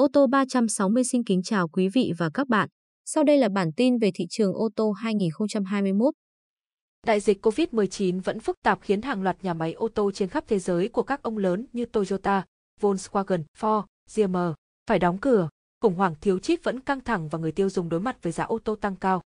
Ô tô 360 xin kính chào quý vị và các bạn. Sau đây là bản tin về thị trường ô tô 2021. Đại dịch COVID-19 vẫn phức tạp khiến hàng loạt nhà máy ô tô trên khắp thế giới của các ông lớn như Toyota, Volkswagen, Ford, GM phải đóng cửa. Khủng hoảng thiếu chip vẫn căng thẳng và người tiêu dùng đối mặt với giá ô tô tăng cao.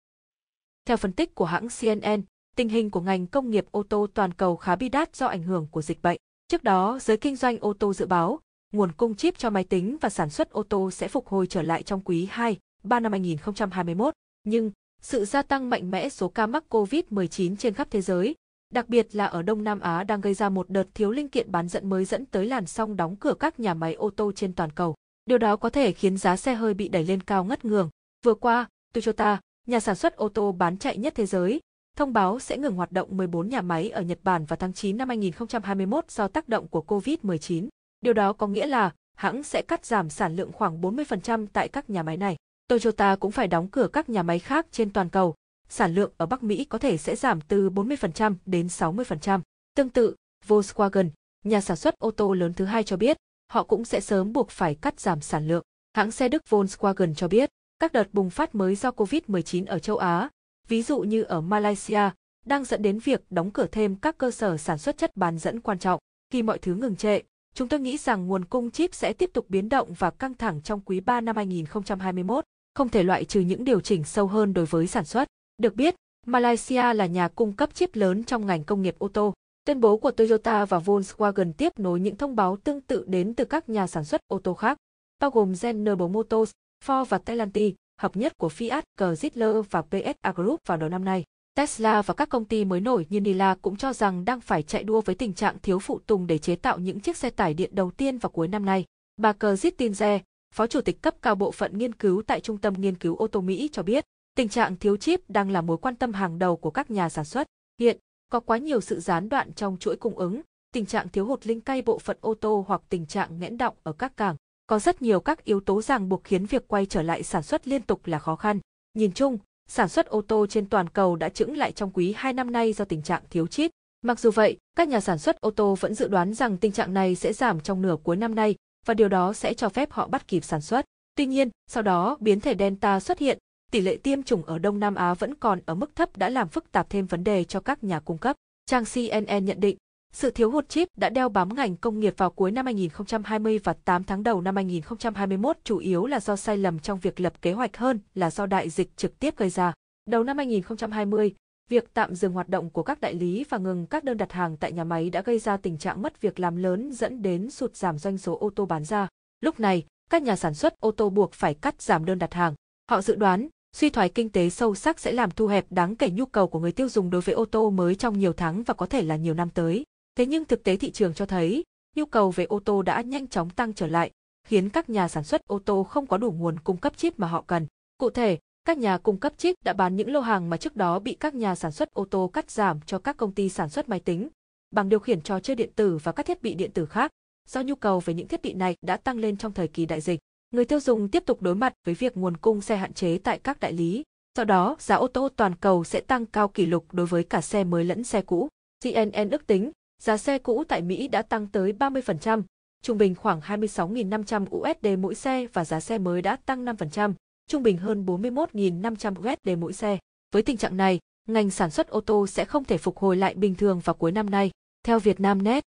Theo phân tích của hãng CNN, tình hình của ngành công nghiệp ô tô toàn cầu khá bi đát do ảnh hưởng của dịch bệnh. Trước đó, giới kinh doanh ô tô dự báo nguồn cung chip cho máy tính và sản xuất ô tô sẽ phục hồi trở lại trong quý 2, 3 năm 2021, nhưng sự gia tăng mạnh mẽ số ca mắc COVID-19 trên khắp thế giới, đặc biệt là ở Đông Nam Á đang gây ra một đợt thiếu linh kiện bán dẫn mới dẫn tới làn sóng đóng cửa các nhà máy ô tô trên toàn cầu. Điều đó có thể khiến giá xe hơi bị đẩy lên cao ngất ngường. Vừa qua, Toyota, nhà sản xuất ô tô bán chạy nhất thế giới, thông báo sẽ ngừng hoạt động 14 nhà máy ở Nhật Bản vào tháng 9 năm 2021 do tác động của COVID-19. Điều đó có nghĩa là hãng sẽ cắt giảm sản lượng khoảng 40% tại các nhà máy này. Toyota cũng phải đóng cửa các nhà máy khác trên toàn cầu. Sản lượng ở Bắc Mỹ có thể sẽ giảm từ 40% đến 60%. Tương tự, Volkswagen, nhà sản xuất ô tô lớn thứ hai cho biết, họ cũng sẽ sớm buộc phải cắt giảm sản lượng. Hãng xe Đức Volkswagen cho biết, các đợt bùng phát mới do COVID-19 ở châu Á, ví dụ như ở Malaysia, đang dẫn đến việc đóng cửa thêm các cơ sở sản xuất chất bán dẫn quan trọng. Khi mọi thứ ngừng trệ, chúng tôi nghĩ rằng nguồn cung chip sẽ tiếp tục biến động và căng thẳng trong quý 3 năm 2021, không thể loại trừ những điều chỉnh sâu hơn đối với sản xuất. Được biết, Malaysia là nhà cung cấp chip lớn trong ngành công nghiệp ô tô. Tuyên bố của Toyota và Volkswagen tiếp nối những thông báo tương tự đến từ các nhà sản xuất ô tô khác, bao gồm General Motors, Ford và Stellantis, hợp nhất của Fiat, Chrysler và PSA Group vào đầu năm nay. Tesla và các công ty mới nổi như Nila cũng cho rằng đang phải chạy đua với tình trạng thiếu phụ tùng để chế tạo những chiếc xe tải điện đầu tiên vào cuối năm nay. Bà Kristinze, phó chủ tịch cấp cao bộ phận nghiên cứu tại Trung tâm Nghiên cứu ô tô Mỹ cho biết, tình trạng thiếu chip đang là mối quan tâm hàng đầu của các nhà sản xuất. Hiện, có quá nhiều sự gián đoạn trong chuỗi cung ứng, tình trạng thiếu hụt linh cây bộ phận ô tô hoặc tình trạng nghẽn động ở các cảng. Có rất nhiều các yếu tố ràng buộc khiến việc quay trở lại sản xuất liên tục là khó khăn. Nhìn chung, sản xuất ô tô trên toàn cầu đã chững lại trong quý 2 năm nay do tình trạng thiếu chip. Mặc dù vậy, các nhà sản xuất ô tô vẫn dự đoán rằng tình trạng này sẽ giảm trong nửa cuối năm nay và điều đó sẽ cho phép họ bắt kịp sản xuất. Tuy nhiên, sau đó biến thể Delta xuất hiện, tỷ lệ tiêm chủng ở Đông Nam Á vẫn còn ở mức thấp đã làm phức tạp thêm vấn đề cho các nhà cung cấp. Trang CNN nhận định, sự thiếu hụt chip đã đeo bám ngành công nghiệp vào cuối năm 2020 và 8 tháng đầu năm 2021 chủ yếu là do sai lầm trong việc lập kế hoạch hơn là do đại dịch trực tiếp gây ra. Đầu năm 2020, việc tạm dừng hoạt động của các đại lý và ngừng các đơn đặt hàng tại nhà máy đã gây ra tình trạng mất việc làm lớn dẫn đến sụt giảm doanh số ô tô bán ra. Lúc này, các nhà sản xuất ô tô buộc phải cắt giảm đơn đặt hàng. Họ dự đoán suy thoái kinh tế sâu sắc sẽ làm thu hẹp đáng kể nhu cầu của người tiêu dùng đối với ô tô mới trong nhiều tháng và có thể là nhiều năm tới. Thế nhưng thực tế thị trường cho thấy, nhu cầu về ô tô đã nhanh chóng tăng trở lại, khiến các nhà sản xuất ô tô không có đủ nguồn cung cấp chip mà họ cần. Cụ thể, các nhà cung cấp chip đã bán những lô hàng mà trước đó bị các nhà sản xuất ô tô cắt giảm cho các công ty sản xuất máy tính, bằng điều khiển trò chơi điện tử và các thiết bị điện tử khác. Do nhu cầu về những thiết bị này đã tăng lên trong thời kỳ đại dịch, người tiêu dùng tiếp tục đối mặt với việc nguồn cung xe hạn chế tại các đại lý. Do đó, giá ô tô toàn cầu sẽ tăng cao kỷ lục đối với cả xe mới lẫn xe cũ. CNN ước tính, Giá xe cũ tại Mỹ đã tăng tới 30%, trung bình khoảng 26.500 USD mỗi xe và giá xe mới đã tăng 5%, trung bình hơn 41.500 USD mỗi xe. Với tình trạng này, ngành sản xuất ô tô sẽ không thể phục hồi lại bình thường vào cuối năm nay. Theo Vietnamnet,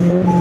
Thank you.